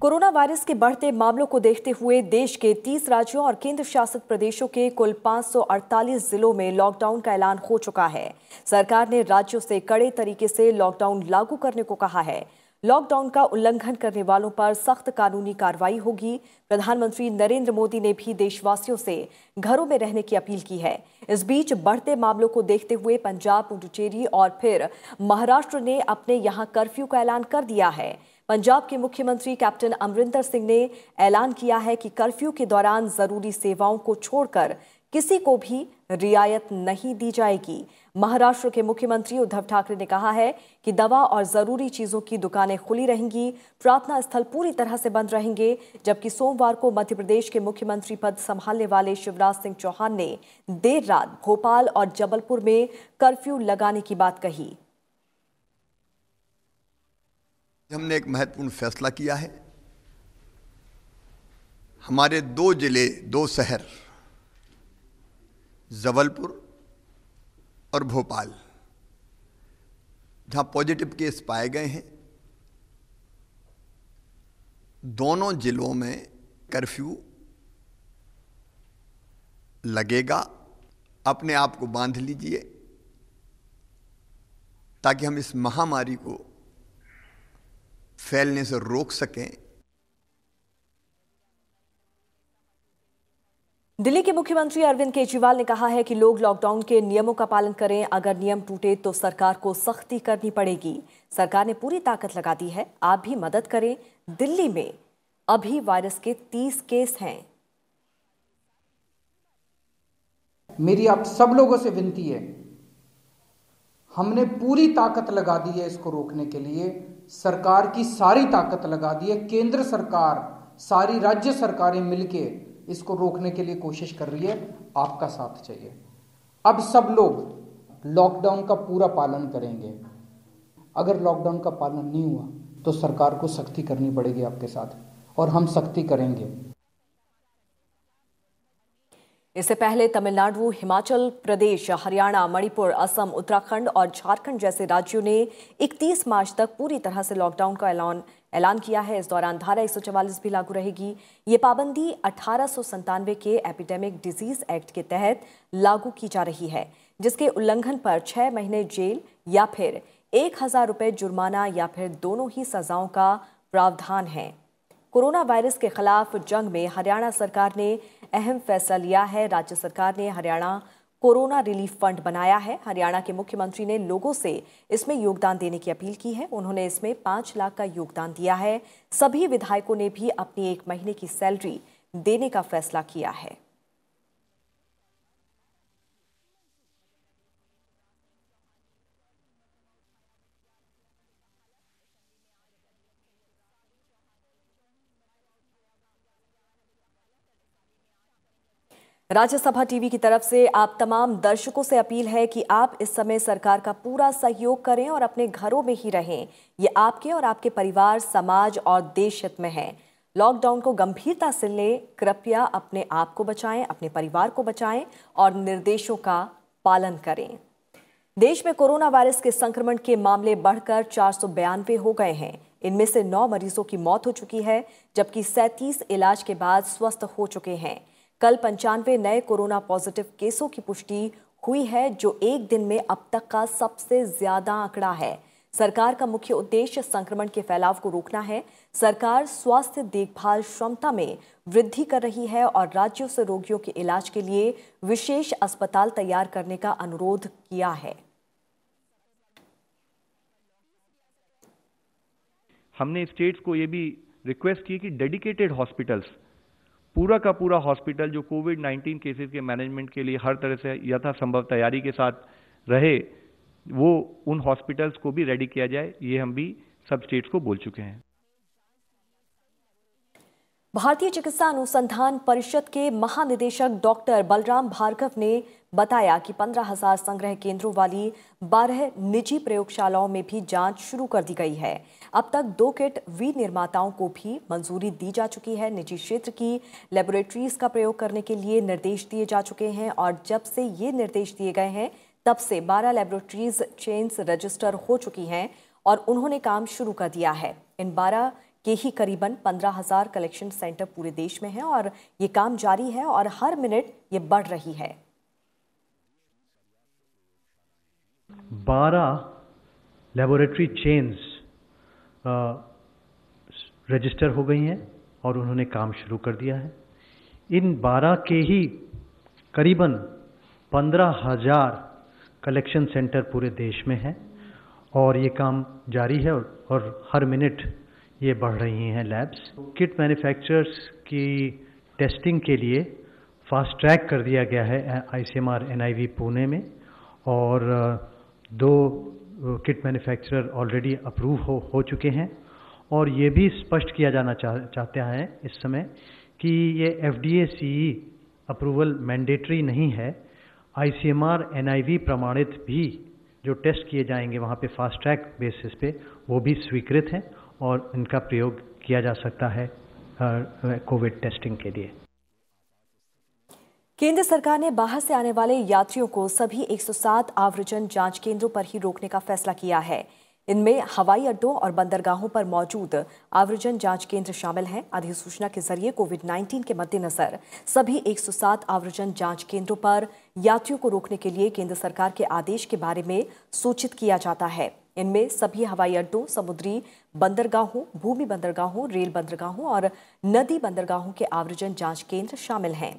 Corona virus के बढ़ते मामलों को देखते हुए देश के 30 राज्यों और केंद्र शासित प्रदेशों के कुल 548 जिलों में लॉकडाउन का ऐलान हो चुका है सरकार ने राज्यों से कड़े तरीके से लॉकडाउन लागू करने को कहा है लॉकडाउन का उल्लंघन करने वालों पर सख्त कानूनी कार्रवाई होगी प्रधानमंत्री नरेंद्र मोदी ने भी देशवासियों से घरों में रहने की अपील की है इस बीच बढ़ते मामलों को देखते हुए पंजाब पुडुचेरी और फिर महाराष्ट्र ने अपने यहां कर्फ्यू का ऐलान कर दिया है पंजाब के मुख्यमंत्री कैप्टन अमरिंदर सिंह ने ऐलान किया है कि कर्फ्यू के दौरान जरूरी सेवाओं को छोड़कर किसी को भी रियायत नहीं दी जाएगी महाराष्ट्र के मुख्यमंत्री उद्धव ठाकरे ने कहा है कि दवा और जरूरी चीजों की दुकानें खुली रहेंगी प्रार्थना स्थल पूरी तरह से बंद रहेंगे जबकि सोमवार को मध्य प्रदेश के मुख्यमंत्री पद संभालने वाले शिवराज सिंह चौहान ने देर रात भोपाल और जबलपुर में कर्फ्यू लगाने की बात कही हमने एक महत्वपूर्ण फैसला किया है हमारे दो जिले दो शहर जबलपुर और भोपाल जहां पॉजिटिव केस पाए गए हैं दोनों जिलों में कर्फ्यू लगेगा अपने आप को बांध लीजिए ताकि हम इस महामारी को फैलने से रोक सकें दिल्ली के मुख्यमंत्री अरविंद केजरीवाल ने कहा है कि लोग लॉकडाउन के नियमों का पालन करें अगर नियम टूटे तो सरकार को सख्ती करनी पड़ेगी सरकार ने पूरी ताकत लगा दी है आप भी मदद करें दिल्ली में अभी वायरस के 30 केस हैं मेरी आप सब लोगों से विनती है हमने पूरी ताकत लगा दी है इसको रोकने के लिए सरकार की सारी ताकत लगा दी है केंद्र सरकार सारी राज्य सरकारें मिलके इसको रोकने के लिए कोशिश कर रही है आपका साथ चाहिए अब सब लोग लॉकडाउन का पूरा पालन करेंगे अगर लॉकडाउन का पालन नहीं हुआ तो सरकार को सख्ती करनी पड़ेगी आपके साथ और हम सख्ती करेंगे इससे पहले तमिलनाडु हिमाचल प्रदेश हरियाणा मणिपुर असम उत्तराखंड और झारखंड जैसे राज्यों ने 31 मार्च तक पूरी तरह से लॉकडाउन का ऐलान ऐलान किया है इस दौरान धारा एक भी लागू रहेगी ये पाबंदी अठारह के एपिडेमिक डिजीज एक्ट के तहत लागू की जा रही है जिसके उल्लंघन पर छह महीने जेल या फिर एक हज़ार रुपये जुर्माना या फिर दोनों ही सजाओं का प्रावधान है कोरोना वायरस के खिलाफ जंग में हरियाणा सरकार ने अहम फैसला लिया है राज्य सरकार ने हरियाणा कोरोना रिलीफ फंड बनाया है हरियाणा के मुख्यमंत्री ने लोगों से इसमें योगदान देने की अपील की है उन्होंने इसमें पांच लाख का योगदान दिया है सभी विधायकों ने भी अपनी एक महीने की सैलरी देने का फैसला किया है राज्यसभा टीवी की तरफ से आप तमाम दर्शकों से अपील है कि आप इस समय सरकार का पूरा सहयोग करें और अपने घरों में ही रहें ये आपके और आपके परिवार समाज और देश हित में है लॉकडाउन को गंभीरता से लें कृपया अपने आप को बचाएं अपने परिवार को बचाएं और निर्देशों का पालन करें देश में कोरोना वायरस के संक्रमण के मामले बढ़कर चार हो गए हैं इनमें से नौ मरीजों की मौत हो चुकी है जबकि सैंतीस इलाज के बाद स्वस्थ हो चुके हैं कल पंचानवे नए कोरोना पॉजिटिव केसों की पुष्टि हुई है जो एक दिन में अब तक का सबसे ज्यादा आंकड़ा है सरकार का मुख्य उद्देश्य संक्रमण के फैलाव को रोकना है सरकार स्वास्थ्य देखभाल क्षमता में वृद्धि कर रही है और राज्यों से रोगियों के इलाज के लिए विशेष अस्पताल तैयार करने का अनुरोध किया है हमने स्टेट्स को ये भी रिक्वेस्ट की कि डेडिकेटेड हॉस्पिटल्स पूरा का पूरा हॉस्पिटल जो कोविड 19 केसेस के मैनेजमेंट के लिए हर तरह से यथासंभव तैयारी के साथ रहे वो उन हॉस्पिटल्स को भी रेडी किया जाए ये हम भी सब स्टेट्स को बोल चुके हैं भारतीय चिकित्सा अनुसंधान परिषद के महानिदेशक डॉक्टर बलराम भार्गव ने बताया कि पंद्रह हजार संग्रह केंद्रों वाली बारह निजी प्रयोगशालाओं में भी जांच शुरू कर दी गई है अब तक दो किट वी निर्माताओं को भी मंजूरी दी जा चुकी है निजी क्षेत्र की लेबोरेटरीज का प्रयोग करने के लिए निर्देश दिए जा चुके हैं और जब से ये निर्देश दिए गए हैं तब से बारह लेबोरेटरीज चेन्स रजिस्टर हो चुकी हैं और उन्होंने काम शुरू कर दिया है इन बारह के ही करीबन 15,000 कलेक्शन सेंटर पूरे देश में हैं और ये काम जारी है और हर मिनट ये बढ़ रही है 12 लेबोरेटरी चेन्स रजिस्टर हो गई हैं और उन्होंने काम शुरू कर दिया है इन 12 के ही करीबन 15,000 कलेक्शन सेंटर पूरे देश में हैं और ये काम जारी है और, और हर मिनट ये बढ़ रही हैं लैब्स किट मैन्युफैक्चरर्स की टेस्टिंग के लिए फास्ट ट्रैक कर दिया गया है I C M R N I V Pune में और दो किट मैन्युफैक्चरर ऑलरेडी अप्रूव हो हो चुके हैं और ये भी स्पष्ट किया जाना चाह चाहते हैं इस समय कि ये F D A C E approval mandatory नहीं है I C M R N I V प्रमाणित भी जो टेस्ट किए जाएंगे वहाँ पे फास्ट ट्रैक बेसिस पे वो भी स्वीकृत हैं और इनका प्रयोग किया जा सकता है कोविड टेस्टिंग के लिए केंद्र सरकार ने बाहर से आने वाले यात्रियों को सभी 107 आव्रजन जांच केंद्रों पर ही रोकने का फैसला किया है इनमें हवाई अड्डों और बंदरगाहों पर मौजूद आव्रजन जांच केंद्र शामिल हैं अधिसूचना के जरिए कोविड 19 के मद्देनजर सभी 107 आव्रजन जांच केंद्रों पर यात्रियों को रोकने के लिए केंद्र सरकार के आदेश के बारे में सूचित किया जाता है इनमें सभी हवाई अड्डों समुद्री बंदरगाहों भूमि बंदरगाहों रेल बंदरगाहों और नदी बंदरगाहों के आवर्जन जांच केंद्र शामिल हैं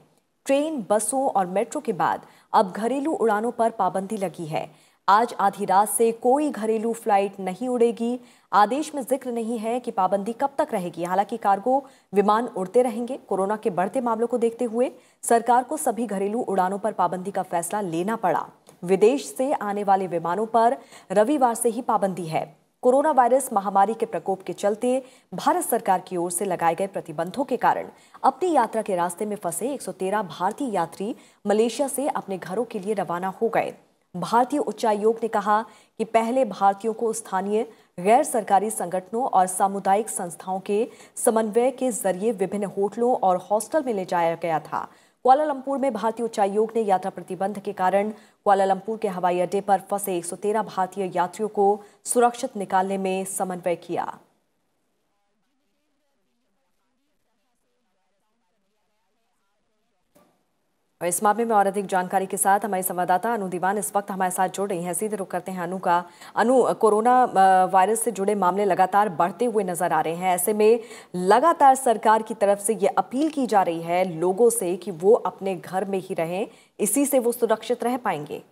ट्रेन बसों और मेट्रो के बाद अब घरेलू उड़ानों पर पाबंदी लगी है आज आधी रात से कोई घरेलू फ्लाइट नहीं उड़ेगी आदेश में जिक्र नहीं है कि पाबंदी कब तक रहेगी हालांकि कार्गो विमान उड़ते रहेंगे कोरोना के बढ़ते मामलों को देखते हुए सरकार को सभी घरेलू उड़ानों पर पाबंदी का फैसला लेना पड़ा विदेश से आने वाले विमानों पर रविवार से ही पाबंदी है कोरोना वायरस महामारी के प्रकोप के चलते भारत सरकार की ओर से लगाए गए प्रतिबंधों के कारण अपनी यात्रा के रास्ते में फंसे 113 भारतीय यात्री मलेशिया से अपने घरों के लिए रवाना हो गए भारतीय उच्चायोग ने कहा कि पहले भारतीयों को स्थानीय गैर सरकारी संगठनों और सामुदायिक संस्थाओं के समन्वय के जरिए विभिन्न होटलों और हॉस्टल में ले जाया गया था क्वालालंपुर में भारतीय उच्चायोग ने यात्रा प्रतिबंध के कारण क्वालालंपुर के हवाई अड्डे पर फंसे 113 भारतीय यात्रियों को सुरक्षित निकालने में समन्वय किया और इस मामले में और अधिक जानकारी के साथ हमारी संवाददाता अनु दीवान इस वक्त हमारे साथ जुड़ रही हैं सीधे रुख करते हैं अनु का अनु कोरोना वायरस से जुड़े मामले लगातार बढ़ते हुए नजर आ रहे हैं ऐसे में लगातार सरकार की तरफ से ये अपील की जा रही है लोगों से कि वो अपने घर में ही रहें इसी से वो सुरक्षित रह पाएंगे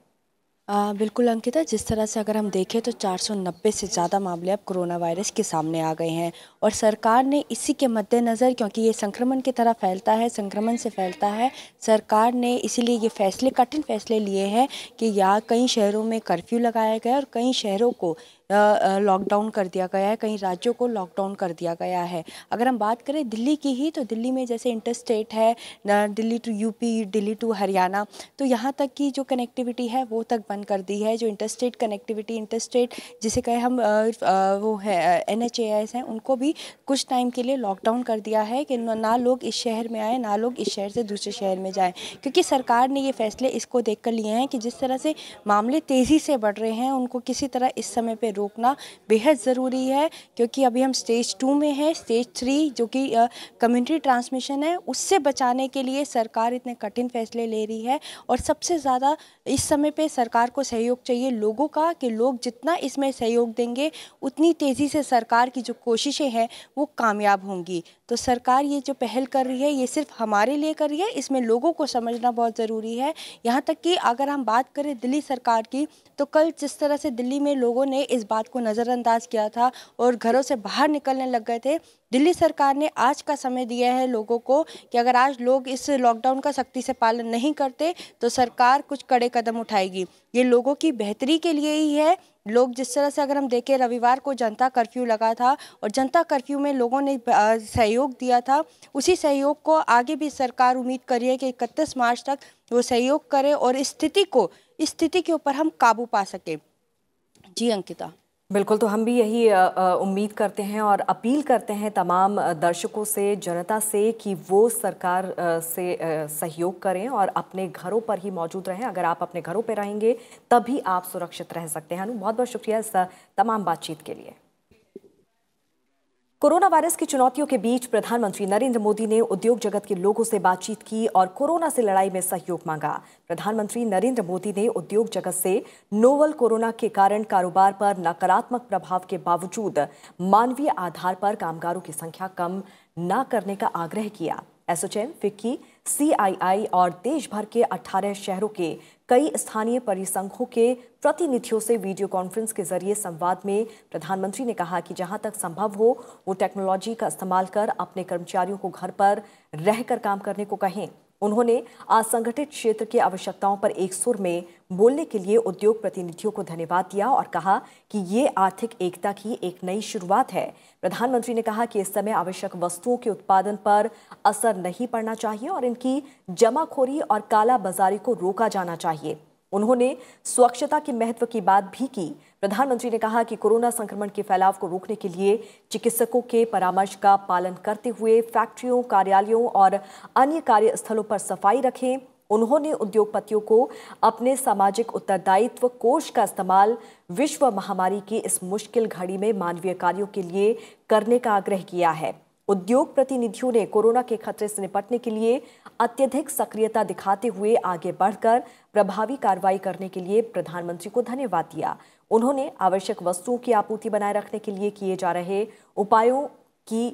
आ, बिल्कुल अंकिता जिस तरह से अगर हम देखें तो 490 से ज़्यादा मामले अब कोरोना वायरस के सामने आ गए हैं और सरकार ने इसी के मद्देनज़र क्योंकि ये संक्रमण की तरह फैलता है संक्रमण से फैलता है सरकार ने इसीलिए ये फैसले कठिन फैसले लिए हैं कि या कई शहरों में कर्फ्यू लगाया गया और कई शहरों को लॉकडाउन कर दिया गया है कई राज्यों को लॉकडाउन कर दिया गया है अगर हम बात करें दिल्ली की ही तो दिल्ली में जैसे इंटर स्टेट है Delhi to UP Delhi to Haryana तो यहाँ तक की जो कनेक्टिविटी है वो तक बंद कर दी है जो interstate connectivity interstate जिसे कहे हम आ, आ, वो है एन एच हैं उनको भी कुछ टाइम के लिए लॉकडाउन कर दिया है कि ना लोग इस शहर में आए ना लोग इस शहर से दूसरे शहर में जाएँ क्योंकि सरकार ने ये फैसले इसको देख कर लिए हैं कि जिस तरह से मामले तेज़ी से बढ़ रहे हैं उनको किसी तरह इस समय पर रोकना बेहद ज़रूरी है क्योंकि अभी हम स्टेज टू में हैं स्टेज थ्री जो कि कम्युनिटी ट्रांसमिशन है उससे बचाने के लिए सरकार इतने कठिन फैसले ले रही है और सबसे ज़्यादा इस समय पे सरकार को सहयोग चाहिए लोगों का कि लोग जितना इसमें सहयोग देंगे उतनी तेज़ी से सरकार की जो कोशिशें हैं वो कामयाब होंगी तो सरकार ये जो पहल कर रही है ये सिर्फ हमारे लिए कर रही है इसमें लोगों को समझना बहुत ज़रूरी है यहाँ तक कि अगर हम बात करें दिल्ली सरकार की तो कल जिस तरह से दिल्ली में लोगों ने इस बात को नज़रअंदाज किया था और घरों से बाहर निकलने लग गए थे दिल्ली सरकार ने आज का समय दिया है लोगों को कि अगर आज लोग इस लॉकडाउन का सख्ती से पालन नहीं करते तो सरकार कुछ कड़े कदम उठाएगी ये लोगों की बेहतरी के लिए ही है लोग जिस तरह से अगर हम देखें रविवार को जनता कर्फ्यू लगा था और जनता कर्फ्यू में लोगों ने सहयोग दिया था उसी सहयोग को आगे भी सरकार उम्मीद करी है कि इकतीस मार्च तक वो सहयोग करे और स्थिति को स्थिति के ऊपर हम काबू पा सकें जी अंकिता बिल्कुल तो हम भी यही उम्मीद करते हैं और अपील करते हैं तमाम दर्शकों से जनता से कि वो सरकार से सहयोग करें और अपने घरों पर ही मौजूद रहें अगर आप अपने घरों पर रहेंगे तभी आप सुरक्षित रह सकते हैं अनु बहुत बहुत शुक्रिया इस तमाम बातचीत के लिए कोरोना वायरस की चुनौतियों के बीच प्रधानमंत्री नरेंद्र मोदी ने उद्योग जगत के लोगों से बातचीत की और कोरोना से लड़ाई में सहयोग मांगा प्रधानमंत्री नरेंद्र मोदी ने उद्योग जगत से नोवल कोरोना के कारण कारोबार पर नकारात्मक प्रभाव के बावजूद मानवीय आधार पर कामगारों की संख्या कम न करने का आग्रह किया एसओचएम फिक्की सीआईआई और देश भर के 18 शहरों के कई स्थानीय परिसंघों के प्रतिनिधियों से वीडियो कॉन्फ्रेंस के जरिए संवाद में प्रधानमंत्री ने कहा कि जहां तक संभव हो वो टेक्नोलॉजी का इस्तेमाल कर अपने कर्मचारियों को घर पर रहकर काम करने को कहें उन्होंने असंगठित क्षेत्र की आवश्यकताओं पर एक सुर में बोलने के लिए उद्योग प्रतिनिधियों को धन्यवाद दिया और कहा कि ये आर्थिक एकता की एक नई शुरुआत है प्रधानमंत्री ने कहा कि इस समय आवश्यक वस्तुओं के उत्पादन पर असर नहीं पड़ना चाहिए और इनकी जमाखोरी और काला बाजारी को रोका जाना चाहिए उन्होंने स्वच्छता के महत्व की बात भी की प्रधानमंत्री ने कहा कि कोरोना संक्रमण के फैलाव को रोकने के लिए चिकित्सकों के परामर्श का पालन करते हुए फैक्ट्रियों कार्यालयों और अन्य कार्यस्थलों पर सफाई रखें उन्होंने उद्योगपतियों को अपने सामाजिक उत्तरदायित्व कोष का इस्तेमाल विश्व महामारी की इस मुश्किल घड़ी में मानवीय कार्यों के लिए करने का आग्रह किया है उद्योग प्रतिनिधियों ने कोरोना के खतरे से निपटने के लिए अत्यधिक सक्रियता दिखाते हुए आगे बढ़कर प्रभावी कार्रवाई करने के लिए प्रधानमंत्री को धन्यवाद दिया उन्होंने आवश्यक वस्तुओं की आपूर्ति बनाए रखने के लिए किए जा रहे उपायों की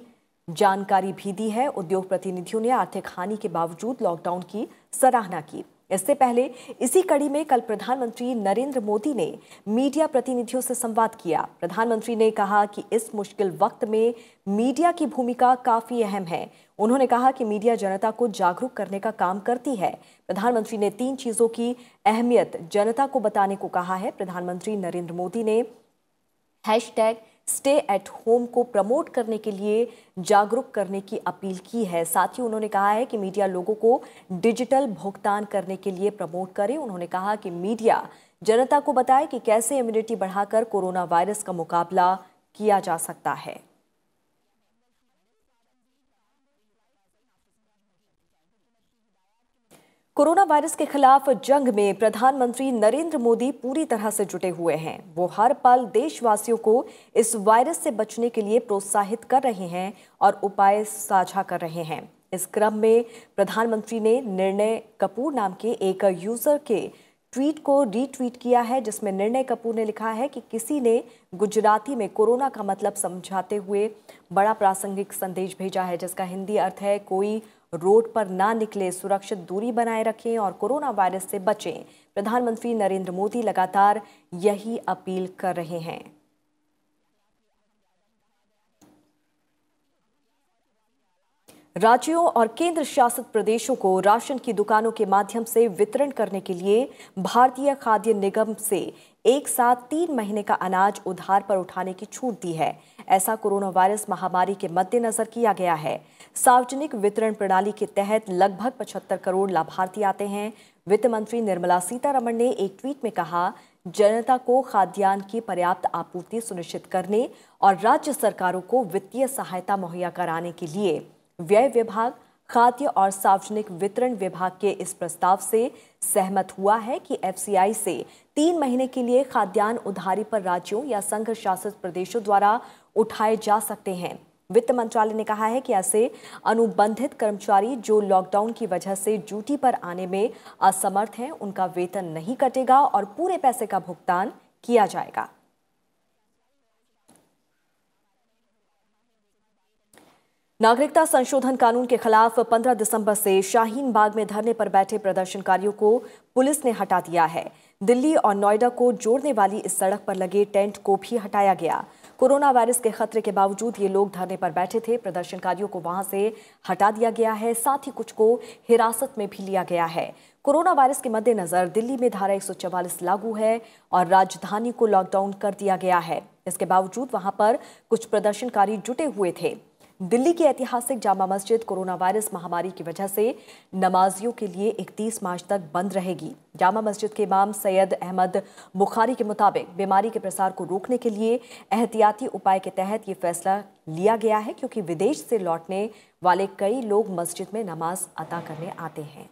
जानकारी भी दी है उद्योग प्रतिनिधियों ने आर्थिक हानि के बावजूद लॉकडाउन की सराहना की इससे पहले इसी कड़ी में कल प्रधानमंत्री नरेंद्र मोदी ने मीडिया प्रतिनिधियों से संवाद किया प्रधानमंत्री ने कहा कि इस मुश्किल वक्त में मीडिया की भूमिका काफी अहम है उन्होंने कहा कि मीडिया जनता को जागरूक करने का काम करती है प्रधानमंत्री ने तीन चीजों की अहमियत जनता को बताने को कहा है प्रधानमंत्री नरेंद्र मोदी ने हैश स्टे एट होम को प्रमोट करने के लिए जागरूक करने की अपील की है साथ ही उन्होंने कहा है कि मीडिया लोगों को डिजिटल भुगतान करने के लिए प्रमोट करें उन्होंने कहा कि मीडिया जनता को बताए कि कैसे इम्यूनिटी बढ़ाकर कोरोना वायरस का मुकाबला किया जा सकता है कोरोना वायरस के खिलाफ जंग में प्रधानमंत्री नरेंद्र मोदी पूरी तरह से जुटे हुए हैं वो हर पल देशवासियों को इस वायरस से बचने के लिए प्रोत्साहित कर रहे हैं और उपाय साझा कर रहे हैं इस क्रम में प्रधानमंत्री ने निर्णय कपूर नाम के एक यूजर के ट्वीट को रीट्वीट किया है जिसमें निर्णय कपूर ने लिखा है कि किसी ने गुजराती में कोरोना का मतलब समझाते हुए बड़ा प्रासंगिक संदेश भेजा है जिसका हिंदी अर्थ है कोई रोड पर ना निकले सुरक्षित दूरी बनाए रखें और कोरोना वायरस से बचें प्रधानमंत्री नरेंद्र मोदी लगातार यही अपील कर रहे हैं राज्यों और केंद्र शासित प्रदेशों को राशन की दुकानों के माध्यम से वितरण करने के लिए भारतीय खाद्य निगम से एक साथ तीन महीने का अनाज उधार पर उठाने की छूट दी है ऐसा कोरोना वायरस महामारी के मद्देनजर किया गया है सार्वजनिक वितरण प्रणाली के तहत लगभग पचहत्तर करोड़ लाभार्थी आते हैं वित्त मंत्री निर्मला सीतारमण ने एक ट्वीट में कहा जनता को खाद्यान्न की पर्याप्त आपूर्ति सुनिश्चित करने और राज्य सरकारों को वित्तीय सहायता मुहैया कराने के लिए व्यय विभाग खाद्य और सार्वजनिक वितरण विभाग के इस प्रस्ताव से सहमत हुआ है कि एफ से तीन महीने के लिए खाद्यान्न उधारी पर राज्यों या संघ शासित प्रदेशों द्वारा उठाए जा सकते हैं वित्त मंत्रालय ने कहा है कि ऐसे अनुबंधित कर्मचारी जो लॉकडाउन की वजह से ड्यूटी पर आने में असमर्थ हैं उनका वेतन नहीं कटेगा और पूरे पैसे का भुगतान किया जाएगा नागरिकता संशोधन कानून के खिलाफ 15 दिसंबर से शाहीन बाग में धरने पर बैठे प्रदर्शनकारियों को पुलिस ने हटा दिया है दिल्ली और नोएडा को जोड़ने वाली इस सड़क पर लगे टेंट को भी हटाया गया कोरोना वायरस के खतरे के बावजूद ये लोग धरने पर बैठे थे प्रदर्शनकारियों को वहां से हटा दिया गया है साथ ही कुछ को हिरासत में भी लिया गया है कोरोना वायरस के मद्देनजर दिल्ली में धारा एक लागू है और राजधानी को लॉकडाउन कर दिया गया है इसके बावजूद वहां पर कुछ प्रदर्शनकारी जुटे हुए थे दिल्ली की ऐतिहासिक जामा मस्जिद कोरोना वायरस महामारी की वजह से नमाजियों के लिए 31 मार्च तक बंद रहेगी जामा मस्जिद के इमाम सैयद अहमद बुखारी के मुताबिक बीमारी के प्रसार को रोकने के लिए एहतियाती उपाय के तहत ये फैसला लिया गया है क्योंकि विदेश से लौटने वाले कई लोग मस्जिद में नमाज अदा करने आते हैं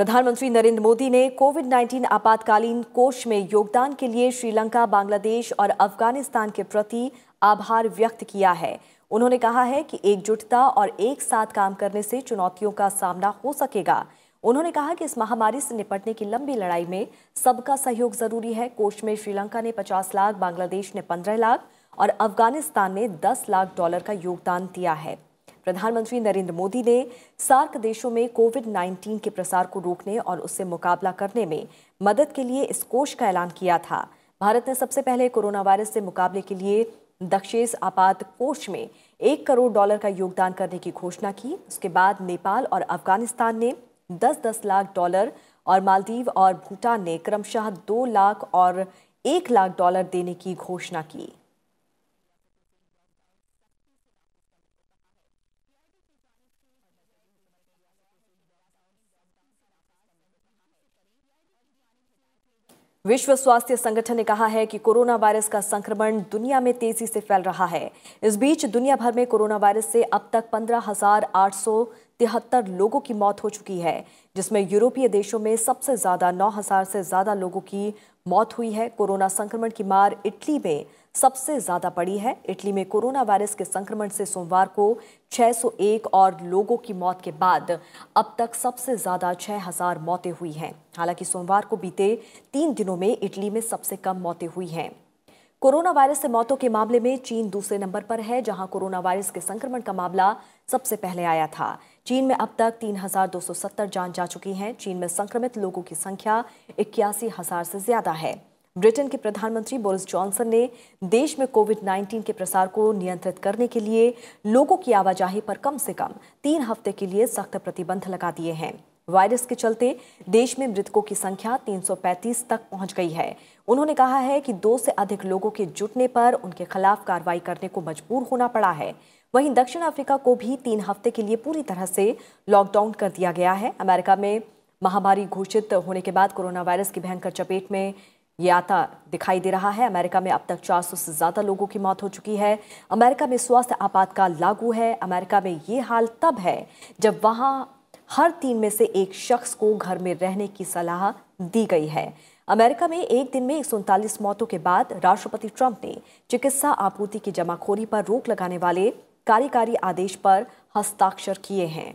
प्रधानमंत्री नरेंद्र मोदी ने कोविड 19 आपातकालीन कोष में योगदान के लिए श्रीलंका बांग्लादेश और अफगानिस्तान के प्रति आभार व्यक्त किया है उन्होंने कहा है कि एकजुटता और एक साथ काम करने से चुनौतियों का सामना हो सकेगा उन्होंने कहा कि इस महामारी से निपटने की लंबी लड़ाई में सबका सहयोग जरूरी है कोष में श्रीलंका ने 50 लाख बांग्लादेश ने 15 लाख और अफगानिस्तान ने 10 लाख डॉलर का योगदान दिया है प्रधानमंत्री नरेंद्र मोदी ने सार्क देशों में कोविड 19 के प्रसार को रोकने और उससे मुकाबला करने में मदद के लिए इस कोष का ऐलान किया था भारत ने सबसे पहले कोरोना वायरस से मुकाबले के लिए दक्षेस आपात कोष में एक करोड़ डॉलर का योगदान करने की घोषणा की उसके बाद नेपाल और अफगानिस्तान ने दस दस लाख डॉलर और मालदीव और भूटान ने क्रमशः दो लाख और एक लाख डॉलर देने की घोषणा की विश्व स्वास्थ्य संगठन ने कहा है कि कोरोना वायरस का संक्रमण दुनिया में तेजी से फैल रहा है इस बीच दुनिया भर में कोरोना वायरस से अब तक पंद्रह तिहत्तर लोगों की मौत हो चुकी है जिसमें यूरोपीय देशों में सबसे ज़्यादा 9000 से ज़्यादा लोगों की मौत हुई है कोरोना संक्रमण की मार इटली में सबसे ज़्यादा पड़ी है इटली में कोरोना वायरस के संक्रमण से सोमवार को 601 और लोगों की मौत के बाद अब तक सबसे ज़्यादा 6000 मौतें हुई हैं हालांकि सोमवार को बीते तीन दिनों में इटली में सबसे कम मौतें हुई हैं कोरोना वायरस से मौतों के मामले में चीन दूसरे नंबर पर है जहां कोरोना वायरस के संक्रमण का मामला सबसे पहले आया था चीन में अब तक 3,270 जान जा चुकी हैं चीन में संक्रमित लोगों की संख्या इक्यासी हजार से ज्यादा है ब्रिटेन के प्रधानमंत्री बोरिस जॉनसन ने देश में कोविड 19 के प्रसार को नियंत्रित करने के लिए लोगों की आवाजाही पर कम से कम तीन हफ्ते के लिए सख्त प्रतिबंध लगा दिए हैं वायरस के चलते देश में मृतकों की संख्या 335 तक पहुंच गई है उन्होंने कहा है कि दो से अधिक लोगों के जुटने पर उनके खिलाफ कार्रवाई करने को मजबूर होना पड़ा है वहीं दक्षिण अफ्रीका को भी तीन हफ्ते के लिए पूरी तरह से लॉकडाउन कर दिया गया है अमेरिका में महामारी घोषित होने के बाद कोरोना वायरस की भयंकर चपेट में ये आता दिखाई दे रहा है अमेरिका में अब तक 400 से ज़्यादा लोगों की मौत हो चुकी है अमेरिका में स्वास्थ्य आपातकाल लागू है अमेरिका में ये हाल तब है जब वहाँ हर तीन में से एक शख्स को घर में रहने की सलाह दी गई है अमेरिका में एक दिन में एक मौतों के बाद राष्ट्रपति ट्रंप ने चिकित्सा आपूर्ति की जमाखोरी पर रोक लगाने वाले कार्यकारी आदेश पर हस्ताक्षर किए हैं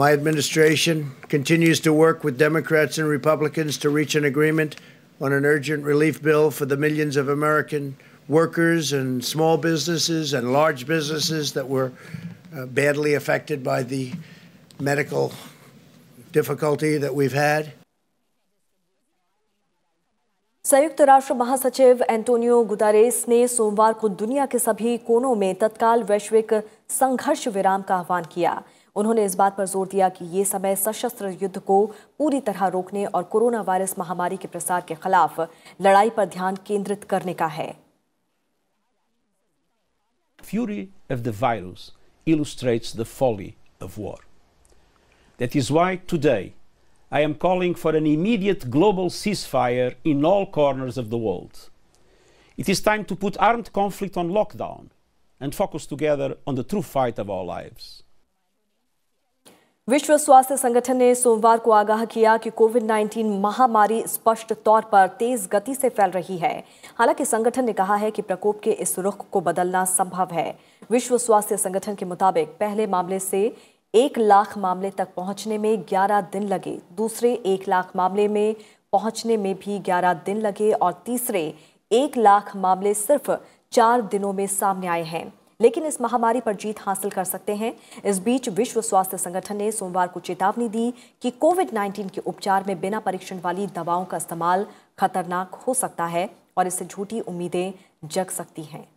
My administration continues to work with Democrats and Republicans to reach an agreement on an urgent relief bill for the millions of American workers and small businesses and large businesses that were uh, badly affected by the medical difficulty that we've had. संयुक्त राष्ट्र महासचिव Antonio Guterres ने सोमवार को दुनिया के सभी कोनों में तत्काल वैश्विक संघर्ष विराम का आह्वान किया उन्होंने इस बात पर जोर दिया कि ये समय सशस्त्र युद्ध को पूरी तरह रोकने और कोरोना वायरस महामारी के प्रसार के खिलाफ लड़ाई पर ध्यान केंद्रित करने का है Fury of the virus illustrates the folly of war. That is why today I am calling for an immediate global ceasefire in all corners of the world. It is time to put armed conflict on lockdown and focus together on the true fight of our lives. विश्व स्वास्थ्य संगठन ने सोमवार को आगाह किया कि Covid 19 महामारी स्पष्ट तौर पर तेज गति से फैल रही है हालांकि संगठन ने कहा है कि प्रकोप के इस रुख को बदलना संभव है विश्व स्वास्थ्य संगठन के मुताबिक पहले मामले से एक लाख मामले तक पहुंचने में 11 दिन लगे दूसरे एक लाख मामले में पहुंचने में भी 11 दिन लगे और तीसरे एक लाख मामले सिर्फ चार दिनों में सामने आए हैं लेकिन इस महामारी पर जीत हासिल कर सकते हैं इस बीच विश्व स्वास्थ्य संगठन ने सोमवार को चेतावनी दी कि कोविड 19 के उपचार में बिना परीक्षण वाली दवाओं का इस्तेमाल खतरनाक हो सकता है और इससे झूठी उम्मीदें जग सकती हैं